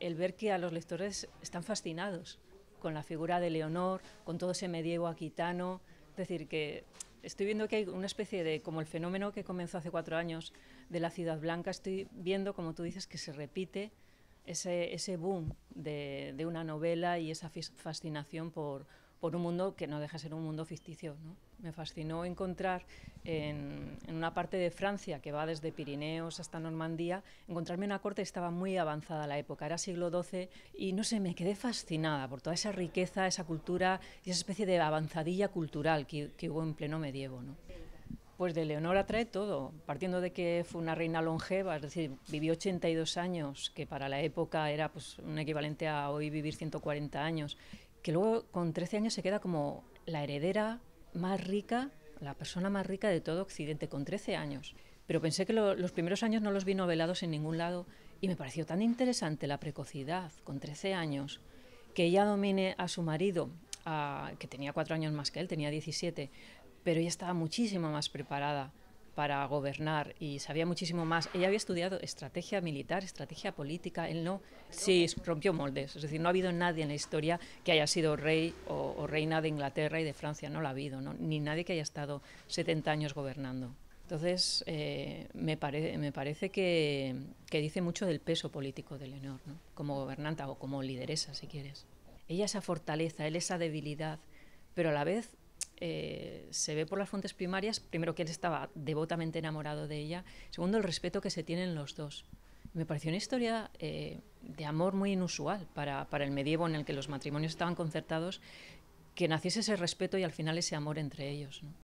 el ver que a los lectores están fascinados con la figura de Leonor, con todo ese medievo aquitano. Es decir, que estoy viendo que hay una especie de, como el fenómeno que comenzó hace cuatro años de la Ciudad Blanca, estoy viendo, como tú dices, que se repite ese, boom de una novela y esa fascinación por, por un mundo que no deja de ser un mundo ficticio. Me fascinó encontrar en, una parte de Francia que va desde Pirineos hasta Normandía, encontrarme una corte que estaba muy avanzada a la época, era siglo XII, y no sé, me quedé fascinada por toda esa riqueza, esa cultura y esa especie de avanzadilla cultural que, que hubo en pleno medievo. ¿no? Pues de Leonora trae todo, partiendo de que fue una reina longeva, es decir, vivió 82 años, que para la época era pues, un equivalente a hoy vivir 140 años, que luego con 13 años se queda como la heredera más rica, la persona más rica de todo Occidente, con 13 años. Pero pensé que los primeros años no los vi novelados en ningún lado y me pareció tan interesante la precocidad, con 13 años, que ella domine a su marido, que tenía 4 años más que él, tenía 17, pero ella estaba muchísimo más preparada para gobernar y sabía muchísimo más. Ella había estudiado estrategia militar, estrategia política, él no. Sí, rompió moldes, es decir, no ha habido nadie en la historia que haya sido rey o, reina de Inglaterra y de Francia, no lo ha habido, ni nadie que haya estado 70 años gobernando. Entonces, eh, me, me, parece que, dice mucho del peso político de Leonor, como gobernante o como lideresa, si quieres. Ella esa fortaleza, él esa debilidad, pero a la vez eh, se ve por las fuentes primarias, primero que él estaba devotamente enamorado de ella, segundo el respeto que se tienen los dos. Me pareció una historia eh, de amor muy inusual para, el medievo en el que los matrimonios estaban concertados, que naciese ese respeto y al final ese amor entre ellos.